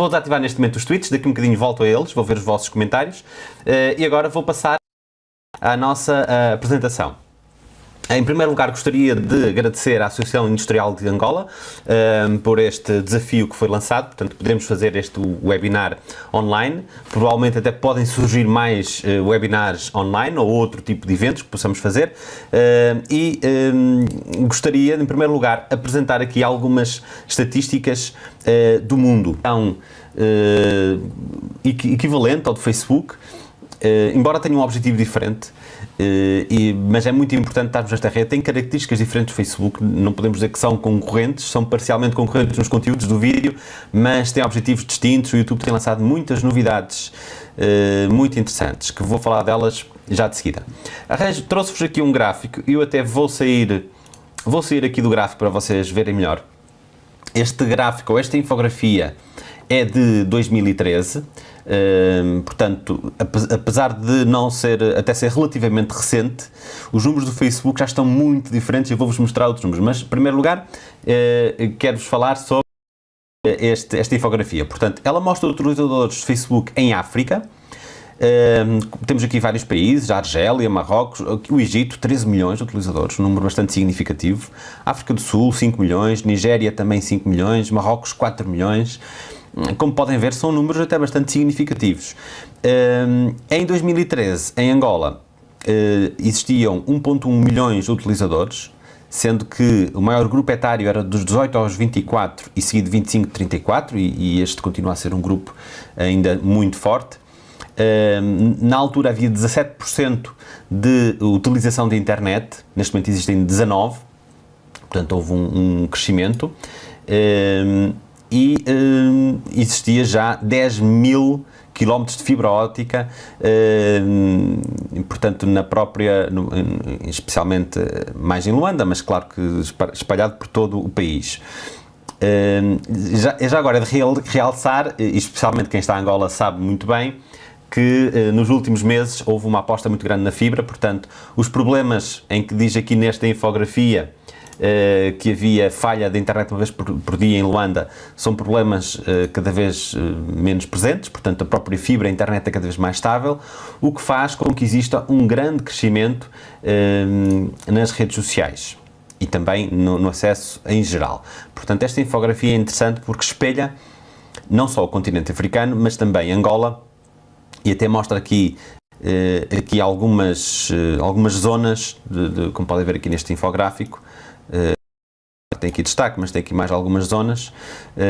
Vou desativar neste momento os tweets, daqui um bocadinho volto a eles, vou ver os vossos comentários. Eh, e agora vou passar à nossa eh, apresentação. Em primeiro lugar, gostaria de agradecer à Associação Industrial de Angola um, eh, por este desafio que foi lançado. Portanto, podemos fazer este webinar online. Provavelmente até podem surgir mais uh, webinars online ou outro tipo de eventos que possamos fazer. Uh, e um, gostaria, em primeiro lugar, apresentar aqui algumas estatísticas uh, do mundo. Então, eh, equivalente ao do Facebook, eh, embora tenha um objetivo diferente, eh, e, mas é muito importante estarmos nesta rede. Tem características diferentes do Facebook, não podemos dizer que são concorrentes, são parcialmente concorrentes nos conteúdos do vídeo, mas têm objetivos distintos. O YouTube tem lançado muitas novidades uh, muito interessantes, que vou falar delas já de seguida. Trouxe-vos aqui um gráfico, eu até vou sair, vou sair aqui do gráfico para vocês verem melhor. Este gráfico, esta infografia, é de 2013. Ehm, portanto, apesar de não ser, até ser relativamente recente, os números do Facebook já estão muito diferentes e eu vou-vos mostrar outros números. Mas, em primeiro lugar, eh, quero-vos falar sobre este, esta infografia. Portanto, ela mostra utilizadores de Facebook em África. Ehm, temos aqui vários países, Argélia, Marrocos, o Egito, 13 milhões de utilizadores, um número bastante significativo. África do Sul, 5 milhões, Nigéria também 5 milhões, Marrocos, 4 milhões como podem ver, são números até bastante significativos. Eh, em 2013, em Angola, eh, existiam 1.1 milhões de utilizadores, sendo que o maior grupo etário era dos 18 aos 24 e seguido 25 a 34, e, este continua a ser um grupo ainda muito forte. Eh, na altura havia 17% de utilização de internet, neste momento existem 19%, portanto houve um, um crescimento e hum, existia já 10 mil quilómetros de fibra óptica, hum, portanto, na própria, no, hum, especialmente eh, mais em Luanda, mas claro que espalhado por todo o país. Eh, já, já, agora é de realçar, especialmente quem está em Angola sabe muito bem, que eh, nos últimos meses houve uma aposta muito grande na fibra, portanto, os problemas em que diz aqui nesta infografia eh, que havia falha da internet uma vez por, por dia em Luanda são problemas uh, cada vez eh, menos presentes, portanto a própria fibra, a internet é cada vez mais estável, o que faz com que exista um grande crescimento nas redes sociais e também no, no acesso em geral. Portanto, esta infografia é interessante porque espelha não só o continente africano, mas também Angola e até mostra aqui Uh, aqui algumas, uh, algumas zonas, de, de, como podem ver aqui neste infográfico, eh, tem aqui destaque, mas tem aqui mais algumas zonas, um,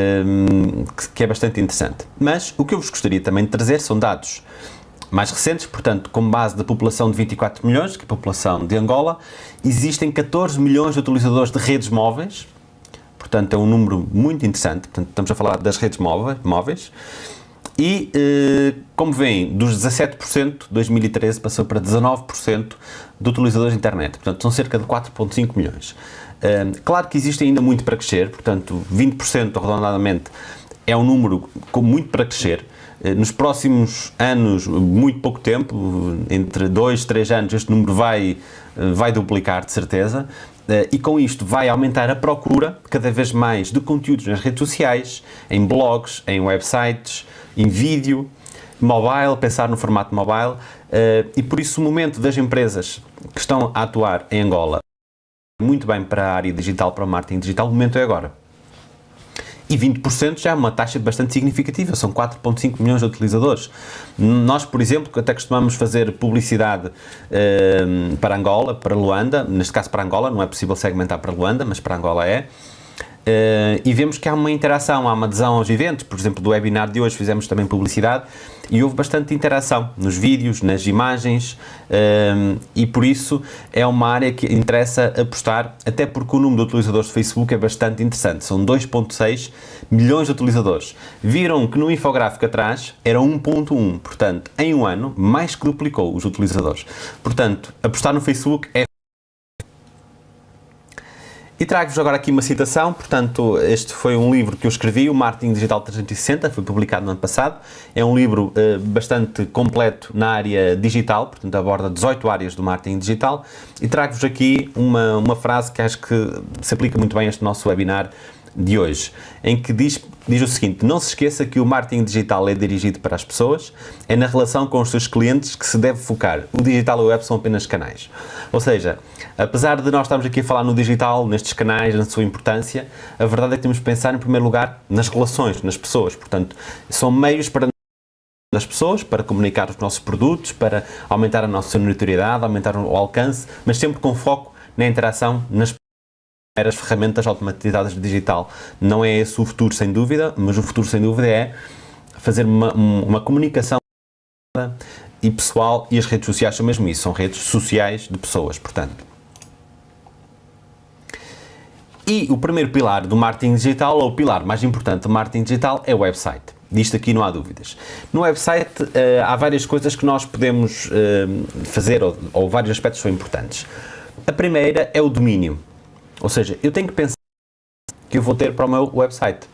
ehm, que, que, é bastante interessante. Mas o que eu vos gostaria também de trazer são dados mais recentes, portanto, com base da população de 24 milhões, que é a população de Angola, existem 14 milhões de utilizadores de redes móveis, portanto, é um número muito interessante, portanto, estamos a falar das redes móveis, móveis e, eh, como veem, dos 17%, 2013 passou para 19% de utilizadores de internet. Portanto, são cerca de 4,5 milhões. Eh, claro que existe ainda muito para crescer, portanto, 20% arredondadamente é um número com muito para crescer. Eh, nos próximos anos, muito pouco tempo, entre 2, 3 anos, este número vai, vai duplicar, de certeza. E com isto vai aumentar a procura cada vez mais de conteúdos nas redes sociais, em blogs, em websites, em vídeo, mobile, pensar no formato mobile, eh, e por isso o momento das empresas que estão a atuar em Angola, muito bem para a área digital, para o marketing digital, o momento é agora. E 20% já é uma taxa bastante significativa, são 4,5 milhões de utilizadores. Nós, por exemplo, até costumamos fazer publicidade eh, para Angola, para Luanda, neste caso para Angola, não é possível segmentar para Luanda, mas para Angola é. Uh, e vemos que há uma interação, há uma adesão aos eventos, por exemplo, do webinar de hoje fizemos também publicidade e houve bastante interação nos vídeos, nas imagens um, eh, e por isso é uma área que interessa apostar, até porque o número de utilizadores de Facebook é bastante interessante, são 2.6 milhões de utilizadores. Viram que no infográfico atrás era 1.1, portanto, em um ano mais que duplicou os utilizadores. Portanto, apostar no Facebook é e trago-vos agora aqui uma citação, portanto, este foi um livro que eu escrevi, o Marketing Digital 360, foi publicado no ano passado. É um livro eh, bastante completo na área digital, portanto, aborda 18 áreas do marketing digital. E trago-vos aqui uma, uma frase que acho que se aplica muito bem a este nosso webinar de hoje, em que diz, diz o seguinte: não se esqueça que o marketing digital é dirigido para as pessoas, é na relação com os seus clientes que se deve focar. O digital e o web são apenas canais. Ou seja, apesar de nós estarmos aqui a falar no digital, nestes canais, na sua importância, a verdade é que temos que pensar, em primeiro lugar, nas relações, nas pessoas. Portanto, são meios para nas pessoas, para comunicar os nossos produtos, para aumentar a nossa notoriedade, aumentar o alcance, mas sempre com foco na interação nas pessoas as ferramentas automatizadas de digital. Não é esse o futuro, sem dúvida, mas o futuro, sem dúvida, é fazer uma, uma comunicação e pessoal, e as redes sociais são mesmo isso, são redes sociais de pessoas, portanto. E o primeiro pilar do marketing digital, ou o pilar mais importante do marketing digital, é o website. Disto aqui não há dúvidas. No website uh, há várias coisas que nós podemos uh, fazer, ou, ou vários aspectos são importantes. A primeira é o domínio. Ou seja, eu tenho que pensar que eu vou ter para o meu website.